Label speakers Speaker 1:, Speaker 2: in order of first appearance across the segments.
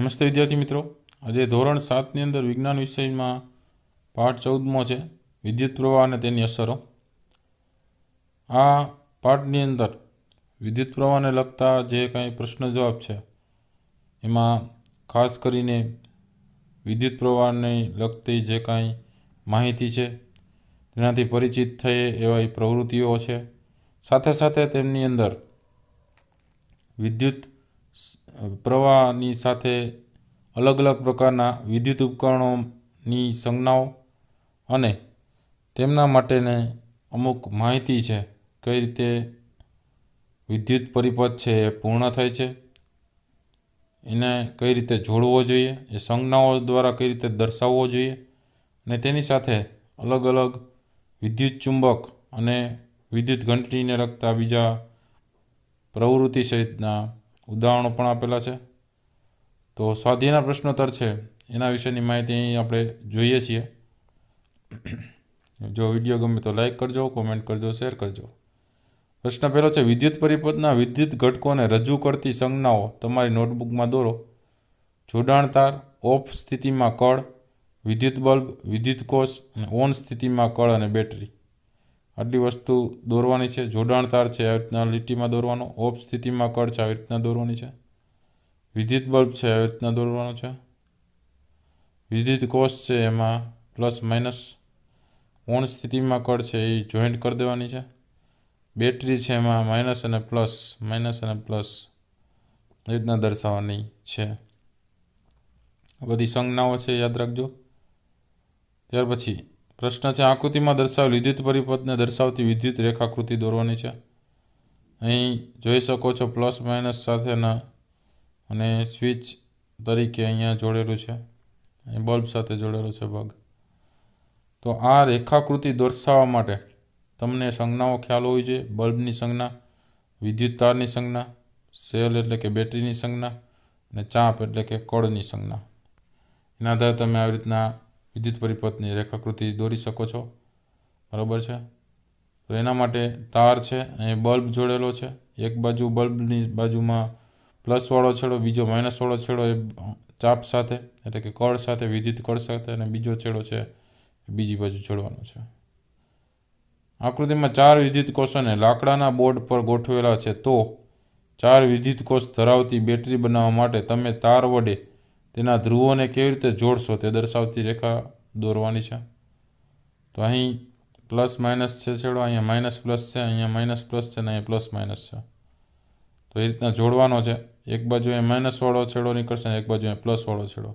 Speaker 1: નમસ્તે વિદ્યાર્થી મિત્રો આજે ધોરણ સાતની અંદર વિજ્ઞાન વિષયમાં પાઠ ચૌદમો છે વિદ્યુત પ્રવાહ અને તેની અસરો આ પાઠની અંદર વિદ્યુત પ્રવાહને લગતા જે કાંઈ પ્રશ્ન જવાબ છે એમાં ખાસ કરીને વિદ્યુત પ્રવાહને લગતી જે કાંઈ માહિતી છે તેનાથી પરિચિત થઈએ એવી પ્રવૃત્તિઓ છે સાથે સાથે તેમની અંદર વિદ્યુત પ્રવાહની સાથે અલગ અલગ પ્રકારના વિદ્યુત ઉપકરણોની સંજ્ઞાઓ અને તેમના માટેને અમુક માહિતી છે કઈ રીતે વિદ્યુત પરિપથ છે એ પૂર્ણ થાય છે એને કઈ રીતે જોડવો જોઈએ એ સંજ્ઞાઓ દ્વારા કઈ રીતે દર્શાવવો જોઈએ અને તેની સાથે અલગ અલગ વિદ્યુત ચુંબક અને વિદ્યુત ઘંટડીને લગતા બીજા પ્રવૃત્તિ સહિતના ઉદાહરણો પણ આપેલા છે તો સ્વાધ્યાયના પ્રશ્નોત્તર છે એના વિશેની માહિતી અહીં આપણે જોઈએ છીએ જો વિડીયો ગમે તો લાઇક કરજો કોમેન્ટ કરજો શેર કરજો પ્રશ્ન પહેલો છે વિદ્યુત પરિપથના વિદ્યુત ઘટકોને રજૂ કરતી સંજ્ઞાઓ તમારી નોટબુકમાં દોરો જોડાણ તાર ઓફ સ્થિતિમાં કળ વિદ્યુત બલ્બ વિદ્યુત કોષ અને ઓન સ્થિતિમાં કળ અને બેટરી આટલી વસ્તુ દોરવાની છે જોડાણ તાર છે આવી રીતના લીટીમાં દોરવાનો ઓફ સ્થિતિમાં કળ છે આવી રીતના દોરવાની છે વિદ્યુત બલ્બ છે આવી રીતના દોરવાનો છે વિદ્યુત કોષ છે એમાં પ્લસ માઇનસ ઓણ સ્થિતિમાં કળ છે એ જોઈન્ટ કરી દેવાની છે બેટરી છે એમાં માઇનસ અને પ્લસ માઇનસ અને પ્લસ એ રીતના દર્શાવવાની છે બધી સંજ્ઞાઓ છે યાદ રાખજો ત્યાર પછી પ્રશ્ન છે આકૃતિમાં દર્શાવેલ વિદ્યુત પરિપથને દર્શાવતી વિદ્યુત રેખાકૃતિ દોરવાની છે અહીં જોઈ શકો છો પ્લસ માઇનસ સાથેના અને સ્વિચ તરીકે અહીંયા જોડેલું છે અહીં બલ્બ સાથે જોડેલો છે ભાગ તો આ રેખાકૃતિ દર્શાવવા માટે તમને સંજ્ઞાઓ ખ્યાલ હોવી જોઈએ બલ્બની સંજ્ઞા વિદ્યુત તારની સંજ્ઞા સેલ એટલે કે બેટરીની સંજ્ઞા અને ચાંપ એટલે કે કળની સંજ્ઞા એના આધારે તમે આવી રીતના વિદ્યુત પરિપથની રેખાકૃતિ દોરી શકો છો બરાબર છે તો એના માટે તાર છે અહીં બલ્બ જોડેલો છે એક બાજુ બલ્બની બાજુમાં પ્લસવાળો છેડો બીજો માઇનસવાળો છેડો એ ચાપ સાથે એટલે કે કળ સાથે વિદ્યુત કળ સાથે અને બીજો છેડો છે બીજી બાજુ જોડવાનો છે આકૃતિમાં ચાર વિદ્યુત કોષોને લાકડાના બોર્ડ પર ગોઠવેલા છે તો ચાર વિદ્યુત કોષ ધરાવતી બેટરી બનાવવા માટે તમે તાર વડે તેના ધ્રુવોને કેવી રીતે જોડશો તે દર્શાવતી રેખા દોરવાની છે તો અહીં પ્લસ માઇનસ છે છેડો અહીંયા માઇનસ પ્લસ છે અહીંયા માઇનસ પ્લસ છે ને અહીંયા પ્લસ માઇનસ છે તો એ રીતના જોડવાનો છે એક બાજુ એ માઇનસવાળો છેડો નીકળશે અને એક બાજુ એ પ્લસવાળો છેડો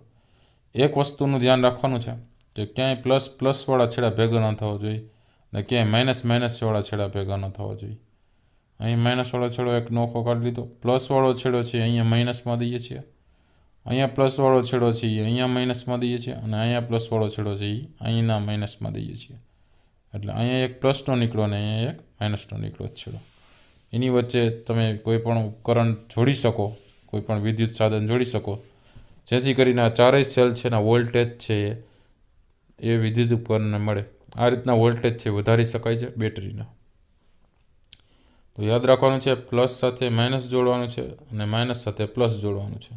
Speaker 1: એક વસ્તુનું ધ્યાન રાખવાનું છે કે ક્યાંય પ્લસ પ્લસવાળા છેડા ભેગા ન થવો જોઈએ અને ક્યાંય માઇનસ માઇનસવાળા છેડા ભેગા ન થવા જોઈએ અહીં માઇનસવાળો છેડો એક નોખો કાઢી લીધો પ્લસવાળો છેડો છે અહીંયા માઇનસમાં દઈએ છીએ અહીંયા પ્લસવાળો છેડો છે એ અહીંયા માઇનસમાં દઈએ છીએ અને અહીંયા પ્લસ વાળો છેડો છે એ અહીંના માઇનસમાં દઈએ છીએ એટલે અહીંયા એક પ્લસનો નીકળો અને અહીંયા એક માઇનસનો નીકળો છેડો એની વચ્ચે તમે કોઈપણ ઉપકરણ જોડી શકો કોઈપણ વિદ્યુત સાધન જોડી શકો જેથી કરીને આ ચારેય સેલ છે એના વોલ્ટેજ છે એ વિદ્યુત ઉપકરણને મળે આ રીતના વોલ્ટેજ છે વધારી શકાય છે બેટરીના તો યાદ રાખવાનું છે પ્લસ સાથે માઇનસ જોડવાનું છે અને માઇનસ સાથે પ્લસ જોડવાનું છે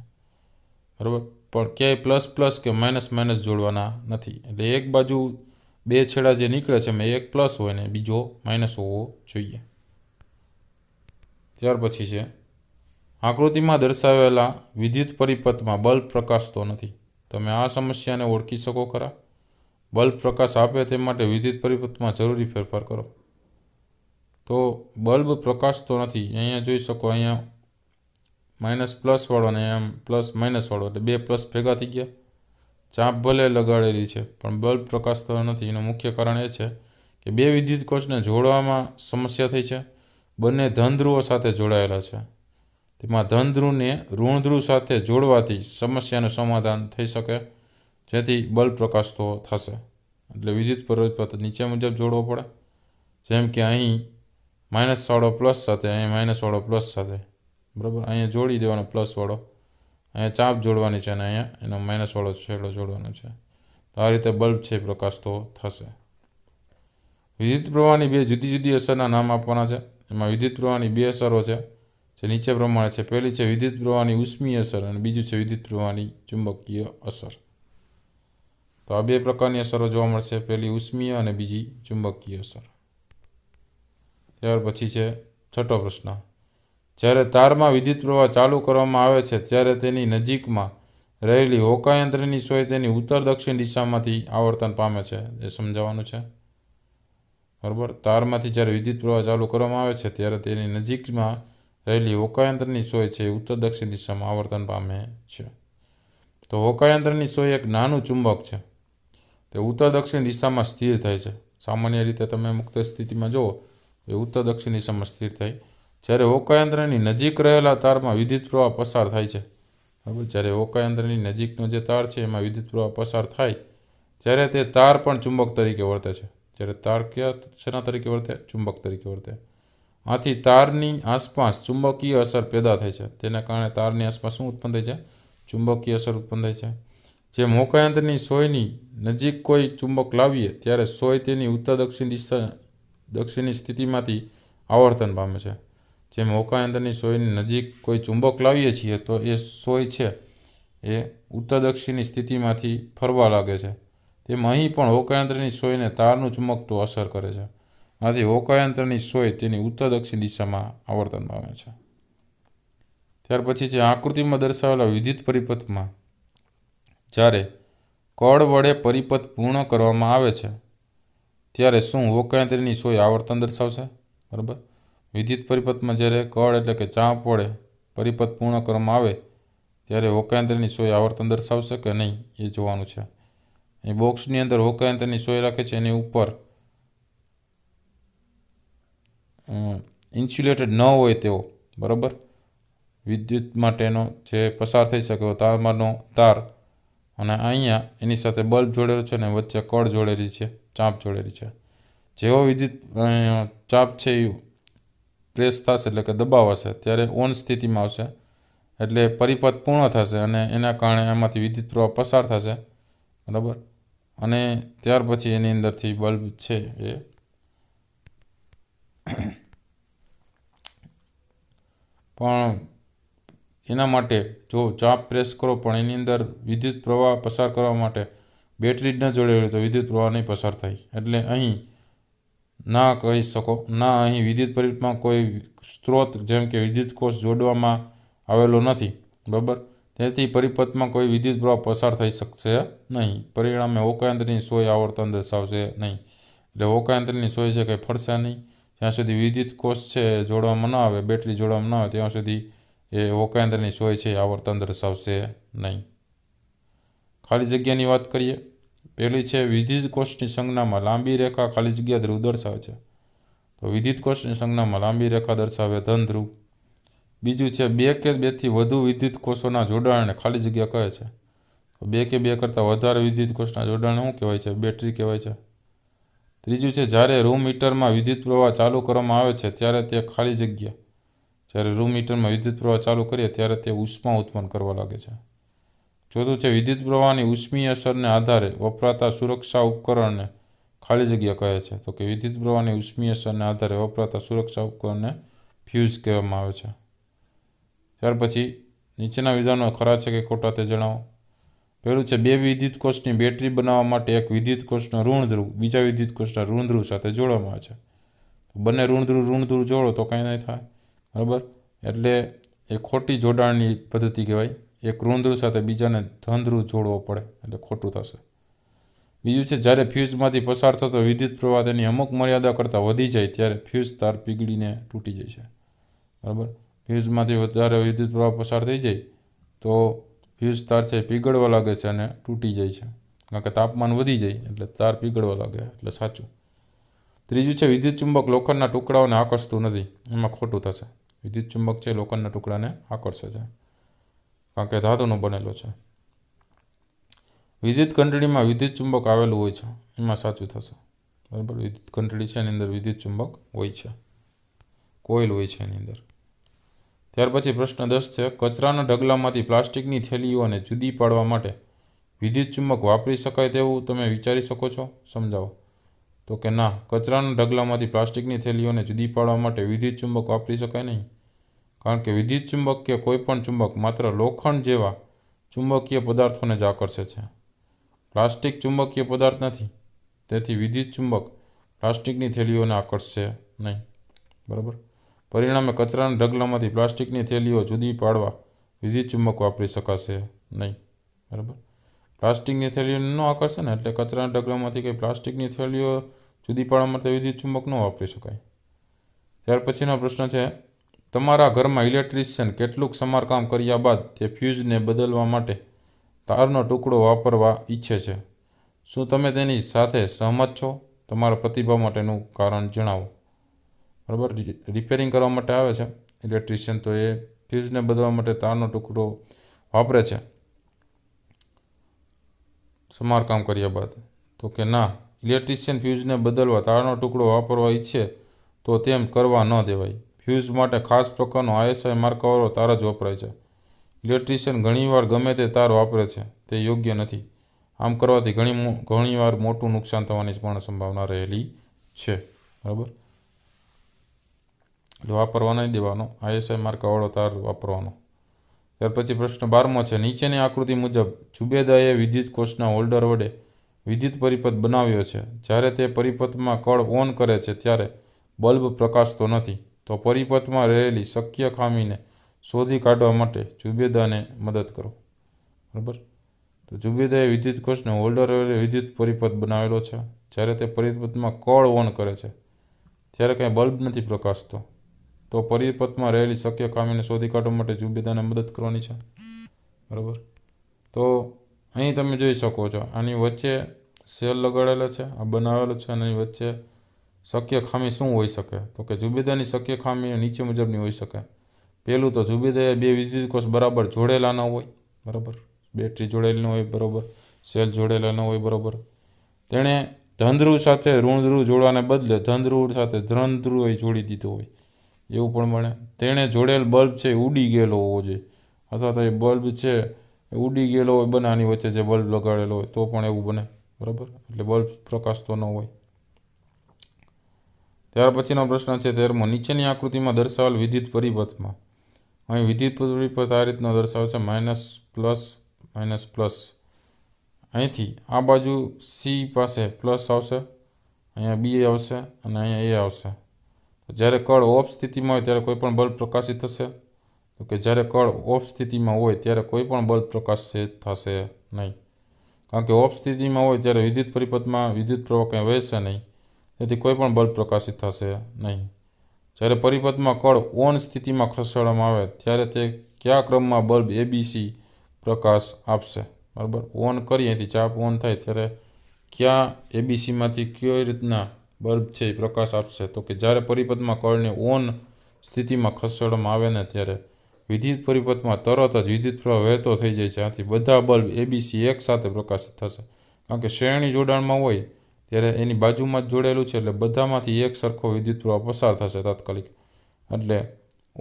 Speaker 1: બરાબર પણ ક્યાંય પ્લસ પ્લસ કે માઇનસ માઇનસ જોડવાના નથી એટલે એક બાજુ બે છેડા જે નીકળે છે એમાં એક પ્લસ હોય ને બીજો માઇનસ હોવો જોઈએ ત્યાર પછી છે આકૃતિમાં દર્શાવેલા વિદ્યુત પરિપથમાં બલ્બ પ્રકાશતો નથી તમે આ સમસ્યાને ઓળખી શકો ખરા બલ્બ પ્રકાશ આપે તે માટે વિદ્યુત પરિપથમાં જરૂરી ફેરફાર કરો તો બલ્બ પ્રકાશતો નથી અહીંયા જોઈ શકો અહીંયા માઇનસ પ્લસવાળો ને એમ પ્લસ માઇનસવાળો એટલે બે પ્લસ ભેગા થઈ ગયા ચાંપ ભલે લગાડેલી છે પણ બલ્બ પ્રકાશતો નથી એનું મુખ્ય કારણ એ છે કે બે વિદ્યુત કોષને જોડવામાં સમસ્યા થઈ છે બંને ધનધ્રુવો સાથે જોડાયેલા છે તેમાં ધન ધ્રુવને ઋણ સાથે જોડવાથી સમસ્યાનું સમાધાન થઈ શકે જેથી બલ્બ પ્રકાશતો થશે એટલે વિદ્યુત પ્રવેશપત્ર નીચે મુજબ જોડવો પડે જેમ કે અહીં માઇનસ વાળો પ્લસ સાથે અહીં માઇનસ વાળો પ્લસ સાથે બરાબર અહીંયા જોડી દેવાનો પ્લસવાળો અહીંયા ચાંપ જોડવાની છે અને અહીંયા એનો માઇનસવાળો છેડો જોડવાનો છે તો આ રીતે બલ્બ છે પ્રકાશતો થશે વિદ્યુત પ્રવાહની બે જુદી જુદી અસરના નામ આપવાના છે એમાં વિદ્યુત પ્રવાહની બે અસરો છે જે નીચે પ્રમાણે છે પહેલી છે વિદ્યુત પ્રવાહની ઉષ્મીય અસર અને બીજું છે વિદ્યુત પ્રવાહની ચુંબકીય અસર તો આ બે પ્રકારની અસરો જોવા મળશે પહેલી ઉષ્મીય અને બીજી ચુંબકીય અસર ત્યાર પછી છે છઠ્ઠો પ્રશ્ન જ્યારે તારમાં વિદ્યુત પ્રવાહ ચાલુ કરવામાં આવે છે ત્યારે તેની નજીકમાં રહેલી હોકાયંત્રની સોય તેની ઉત્તર દક્ષિણ દિશામાંથી આવર્તન પામે છે એ સમજાવવાનું છે બરાબર તારમાંથી જ્યારે વિદ્યુત પ્રવાહ ચાલુ કરવામાં આવે છે ત્યારે તેની નજીકમાં રહેલી હોકાયંત્રની સોય છે ઉત્તર દક્ષિણ દિશામાં આવર્તન પામે છે તો હોકાયંત્રની સોય એક નાનું ચુંબક છે તે ઉત્તર દક્ષિણ દિશામાં સ્થિર થાય છે સામાન્ય રીતે તમે મુક્ત સ્થિતિમાં જુઓ એ ઉત્તર દક્ષિણ દિશામાં સ્થિર થાય જ્યારે ઓકાયંત્રની નજીક રહેલા તારમાં વિદ્યુત પ્રવાહ પસાર થાય છે બરાબર જ્યારે ઓકાયંત્રની નજીકનો જે તાર છે એમાં વિદ્યુત પ્રવાહ પસાર થાય ત્યારે તે તાર પણ ચુંબક તરીકે વર્તે છે જ્યારે તાર કયા શેના તરીકે વર્તે ચુંબક તરીકે વર્તે આથી તારની આસપાસ ચુંબકીય અસર પેદા થાય છે તેના કારણે તારની આસપાસ શું ઉત્પન્ન થાય છે ચુંબકીય અસર ઉત્પન્ન થાય છે જેમ હોકાયંત્રની સોયની નજીક કોઈ ચુંબક લાવીએ ત્યારે સોય તેની ઉત્તર દક્ષિણ દિશા દક્ષિણની સ્થિતિમાંથી આવર્તન પામે છે જેમ હોકાય અંદરની સોયની નજીક કોઈ ચુંબક લાવીએ છીએ તો એ સોય છે એ ઉત્તર દક્ષિણની સ્થિતિમાંથી ફરવા લાગે છે તેમ અહીં પણ હોકાયંત્રની સોયને તારનું ચુંબકતું અસર કરે છે આથી હોકાયંત્રની સોય તેની ઉત્તર દક્ષિણ દિશામાં આવર્તન પામે છે ત્યાર પછી છે આકૃતિમાં દર્શાવેલા વિદ્યુત પરિપથમાં જ્યારે કળ વડે પરિપથ પૂર્ણ કરવામાં આવે છે ત્યારે શું હોકાયંત્રની સોય આવર્તન દર્શાવશે બરાબર વિદ્યુત પરિપથમાં જ્યારે કળ એટલે કે ચાંપ વડે પરિપથ પૂર્ણ કરવામાં આવે ત્યારે હોકાયંત્રની સોય આવર્તન દર્શાવશે કે નહીં એ જોવાનું છે એ બોક્સની અંદર હોકાયંત્રની સોય રાખે છે એની ઉપર ઇન્સ્યુલેટેડ ન હોય તેવો બરાબર વિદ્યુત માટેનો જે પસાર થઈ શકે તારમાંનો તાર અને અહીંયા એની સાથે બલ્બ જોડેલો છે અને વચ્ચે કળ જોડેલી છે ચાંપ જોડેલી છે જેવો વિદ્યુત ચાંપ છે એ પ્રેસ થશે એટલે કે દબાવાશે ત્યારે ઓન સ્થિતિમાં આવશે એટલે પરિપથ પૂર્ણ થશે અને એના કારણે એમાંથી વિદ્યુત પ્રવાહ પસાર થશે બરાબર અને ત્યાર પછી એની અંદરથી બલ્બ છે એ પણ એના માટે જો ચાપ પ્રેસ કરો પણ એની અંદર વિદ્યુત પ્રવાહ પસાર કરવા માટે બેટરી જ ન જોડેલી તો વિદ્યુત પ્રવાહ નહીં પસાર થાય એટલે અહીં ના કહી શકો ના અહીં વિદ્યુત પરિપમાં કોઈ સ્ત્રોત જેમ કે વિદ્યુત કોષ જોડવામાં આવેલો નથી બરાબર તેથી પરિપથમાં કોઈ વિદ્યુત પ્રવાહ પસાર થઈ શકશે નહીં પરિણામે ઓકાયંત્રની સોય આવર્તન દર્શાવશે નહીં એટલે હોકાયંત્રની સોય છે કંઈ ફરશે નહીં જ્યાં સુધી વિદ્યુત કોષ છે જોડવામાં ન આવે બેટરી જોડવામાં ન આવે ત્યાં સુધી એ હોકાયંત્રની સોય છે આવર્તન દર્શાવશે નહીં ખાલી જગ્યાની વાત કરીએ પહેલી છે વિદ્યુત કોષની સંજ્ઞામાં લાંબી રેખા ખાલી જગ્યા ધ્રુવ દર્શાવે છે તો વિદ્યુત કોષની સંજ્ઞામાં લાંબી રેખા દર્શાવે ધન ધ્રુવ બીજું છે બે કે બેથી વધુ વિદ્યુત કોષોના જોડાણને ખાલી જગ્યા કહે છે તો બે કે બે કરતાં વધારે વિદ્યુત કોષના જોડાણ શું કહેવાય છે બેટરી કહેવાય છે ત્રીજું છે જ્યારે રૂમ મીટરમાં વિદ્યુત પ્રવાહ ચાલુ કરવામાં આવે છે ત્યારે તે ખાલી જગ્યા જ્યારે રૂમ મીટરમાં વિદ્યુત પ્રવાહ ચાલુ કરીએ ત્યારે તે ઉષ્મા ઉત્પન્ન કરવા લાગે છે ચોથું છે વિદ્યુત પ્રવાહની ઉષ્મીય અસરને આધારે વપરાતા સુરક્ષા ઉપકરણને ખાલી જગ્યા કહે છે તો કે વિદ્યુત પ્રવાહની ઉષ્મીય અસરને આધારે વપરાતા સુરક્ષા ઉપકરણને ફ્યુઝ કહેવામાં આવે છે ત્યાર પછી નીચેના વિધાનો ખરા છે કે ખોટા તે જણાવો પહેલું છે બે વિદ્યુત કોષની બેટરી બનાવવા માટે એક વિદ્યુત કોષનો ઋણધ્રુવ બીજા વિદ્યુત કોષના ઋણધ્રુવ સાથે જોડવામાં આવે છે બંને ઋણધ્રુવ ઋણધ્રુવ જોડો તો કંઈ નહીં થાય બરાબર એટલે એ ખોટી જોડાણની પદ્ધતિ કહેવાય એક ઋણધ્રુવ સાથે બીજાને ધનધ્રુવ જોડવો પડે એટલે ખોટું થશે બીજું છે જ્યારે ફ્યુઝમાંથી પસાર થતો વિદ્યુત પ્રવાહ તેની અમુક મર્યાદા કરતાં વધી જાય ત્યારે ફ્યુઝ તાર પીગળીને તૂટી જાય છે બરાબર ફ્યુઝમાંથી વધારે વિદ્યુત પ્રવાહ પસાર થઈ જાય તો ફ્યુઝ તાર છે પીગળવા લાગે છે અને તૂટી જાય છે કારણ કે તાપમાન વધી જાય એટલે તાર પીગળવા લાગે એટલે સાચું ત્રીજું છે વિદ્યુત ચુંબક લોખંડના ટુકડાઓને આકર્ષતું નથી એમાં ખોટું થશે વિદ્યુત ચુંબક છે લોખંડના ટુકડાને આકર્ષે છે કારણ કે ધાતુનો બનેલો છે વિદ્યુત ઘંટડીમાં વિદ્યુત ચુંબક આવેલું હોય છે એમાં સાચું થશે બરાબર વિદ્યુત ઘંટડી છે એની અંદર વિદ્યુત ચુંબક હોય છે કોઇલ હોય છે એની અંદર ત્યાર પછી પ્રશ્ન દસ છે કચરાના ઢગલામાંથી પ્લાસ્ટિકની થેલીઓને જુદી પાડવા માટે વિદ્યુત ચુંબક વાપરી શકાય તેવું તમે વિચારી શકો છો સમજાવો તો કે ના કચરાના ઢગલામાંથી પ્લાસ્ટિકની થેલીઓને જુદી પાડવા માટે વિદ્યુત ચુંબક વાપરી શકાય નહીં કારણ કે વિદ્યુત ચુંબકીય કોઈપણ ચુંબક માત્ર લોખંડ જેવા ચુંબકીય પદાર્થોને જ આકર્ષે છે પ્લાસ્ટિક ચુંબકીય પદાર્થ નથી તેથી વિદ્યુત ચુંબક પ્લાસ્ટિકની થેલીઓને આકર્ષશે નહીં બરાબર પરિણામે કચરાના ઢગલામાંથી પ્લાસ્ટિકની થેલીઓ જુદી પાડવા વિદ્યુત ચુંબક વાપરી શકાશે નહીં બરાબર પ્લાસ્ટિકની થેલીઓ ન આકર્ષે ને એટલે કચરાના ઢગલામાંથી કંઈ પ્લાસ્ટિકની થેલીઓ જુદી પાડવા માટે વિદ્યુત ચુંબક ન વાપરી શકાય ત્યાર પછીનો પ્રશ્ન છે તમારા ઘરમાં ઇલેક્ટ્રિશિયન કેટલુંક સમારકામ કર્યા બાદ તે ફ્યુઝને બદલવા માટે તારનો ટુકડો વાપરવા ઈચ્છે છે શું તમે તેની સાથે સહમત છો તમારા પ્રતિભાવ માટેનું કારણ જણાવો બરાબર રિપેરિંગ કરવા માટે આવે છે ઇલેક્ટ્રિશિયન તો એ ફ્યુઝને બદલવા માટે તારનો ટુકડો વાપરે છે સમારકામ કર્યા બાદ તો કે ના ઇલેક્ટ્રિશિયન ફ્યુઝને બદલવા તારનો ટુકડો વાપરવા ઈચ્છે તો તેમ કરવા ન દેવાય ફ્યુઝ માટે ખાસ પ્રકારનો આઈએસઆઈ માર્કાવાળો તાર જ વપરાય છે ઇલેક્ટ્રિશિયન ઘણીવાર ગમે તે તાર વાપરે છે તે યોગ્ય નથી આમ કરવાથી ઘણી ઘણીવાર મોટું નુકસાન થવાની પણ સંભાવના રહેલી છે બરાબર એટલે વાપરવા નહીં દેવાનો આઈએસઆઈ માર્કાવાળો તાર વાપરવાનો ત્યાર પછી પ્રશ્ન બારમો છે નીચેની આકૃતિ મુજબ જુબેદાએ વિદ્યુત કોષના હોલ્ડર વડે વિદ્યુત પરિપથ બનાવ્યો છે જ્યારે તે પરિપથમાં કળ ઓન કરે છે ત્યારે બલ્બ પ્રકાશતો નથી તો પરિપથમાં રહેલી શક્ય ખામીને શોધી કાઢવા માટે જુબેદાને મદદ કરો બરાબર તો જુબેદાએ વિદ્યુત કોષને હોલ્ડર વિદ્યુત પરિપથ બનાવેલો છે જ્યારે તે પરિપથમાં કળ ઓન કરે છે ત્યારે કાંઈ બલ્બ નથી પ્રકાશતો તો પરિપથમાં રહેલી શક્ય ખામીને શોધી કાઢવા માટે જુબેદાને મદદ કરવાની છે બરાબર તો અહીં તમે જોઈ શકો છો આની વચ્ચે સેલ લગાડેલા છે આ બનાવેલો છે અને એની વચ્ચે શક્ય ખામી શું હોઈ શકે તો કે જુબેદાની શક્ય ખામી નીચે મુજબની હોઈ શકે પહેલું તો જુબેદાએ બે વિદ્યુત કોષ બરાબર જોડેલા ન હોય બરાબર બેટરી જોડેલી ન હોય બરાબર સેલ જોડેલા ન હોય બરાબર તેણે ધનધ્રુવ સાથે ઋણધ્રુવ જોડવાને બદલે ધનધ્રુવ સાથે ધ્રનધ્રુવે જોડી દીધો હોય એવું પણ મળે તેણે જોડેલ બલ્બ છે એ ઉડી ગયેલો હોવો જોઈએ અથવા તો એ બલ્બ છે એ ઉડી ગયેલો હોય બનાની વચ્ચે જે બલ્બ લગાડેલો હોય તો પણ એવું બને બરાબર એટલે બલ્બ પ્રકાશતો ન હોય ત્યાર પછીનો પ્રશ્ન છે તેરમો નીચેની આકૃતિમાં દર્શાવેલ વિદ્યુત પરિપથમાં અહીં વિદ્યુત પરિપથ આ રીતનો દર્શાવે છે માઇનસ પ્લસ માઇનસ પ્લસ અહીંથી આ બાજુ સી પાસે પ્લસ આવશે અહીંયા બી આવશે અને અહીંયા એ આવશે જ્યારે કળ ઓફ સ્થિતિમાં હોય ત્યારે કોઈપણ બલ્બ પ્રકાશિત થશે તો કે જ્યારે કળ ઓફ સ્થિતિમાં હોય ત્યારે કોઈપણ બલ્બ પ્રકાશિત થશે નહીં કારણ કે ઓફ સ્થિતિમાં હોય ત્યારે વિદ્યુત પરિપથમાં વિદ્યુત પ્રવાહ કંઈ વહેશે નહીં તેથી કોઈ પણ બલ્બ પ્રકાશિત થશે નહીં જ્યારે પરિપથમાં કળ ઓન સ્થિતિમાં ખસેડવામાં આવે ત્યારે તે કયા ક્રમમાં બલ્બ એબીસી પ્રકાશ આપશે બરાબર ઓન કરીએ અહીંથી ચાપ ઓન થાય ત્યારે ક્યાં એબીસીમાંથી કઈ રીતના બલ્બ છે એ પ્રકાશ આપશે તો કે જ્યારે પરિપથમાં કળને ઓન સ્થિતિમાં ખસેડવામાં આવે ને ત્યારે વિદ્યુત પરિપથમાં તરત જ વિદ્યુત પ્રવાહ વહેતો થઈ જાય છે આથી બધા બલ્બ એબીસી એકસાથે પ્રકાશિત થશે કારણ કે શ્રેણી જોડાણમાં હોય ત્યારે એની બાજુમાં જ જોડેલું છે એટલે બધામાંથી એક સરખો વિદ્યુત પ્રવાહ પસાર થશે તાત્કાલિક એટલે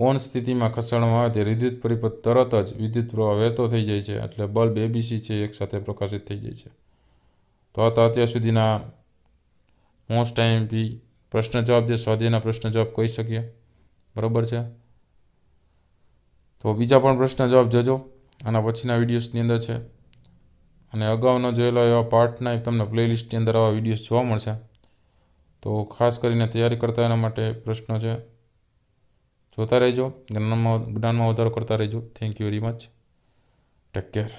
Speaker 1: ઓન સ્થિતિમાં ખસેડવામાં આવે તે વિદ્યુત પરિપથ તરત જ વિદ્યુત પ્રવાહ વહેતો થઈ જાય છે એટલે બલ્બ એબીસી છે એકસાથે પ્રકાશિત થઈ જાય છે તો આ તો અત્યાર સુધીના મોસ્ટ ટાઈમ બી પ્રશ્ન જવાબ જે સ્વાધ્યાયના પ્રશ્ન જવાબ કહી શકીએ બરાબર છે તો બીજા પણ પ્રશ્ન જવાબ જજો આના પછીના વિડીયોસની અંદર છે અને અગાઉનો જોયેલા એવા પાર્ટના તમને પ્લેલિસ્ટની અંદર આવા વિડીયોઝ જોવા મળશે તો ખાસ કરીને તૈયારી કરતા એના માટે પ્રશ્નો છે જોતા રહેજો જ્ઞાનમાં જ્ઞાનમાં વધારો કરતા રહેજો thank you very much take care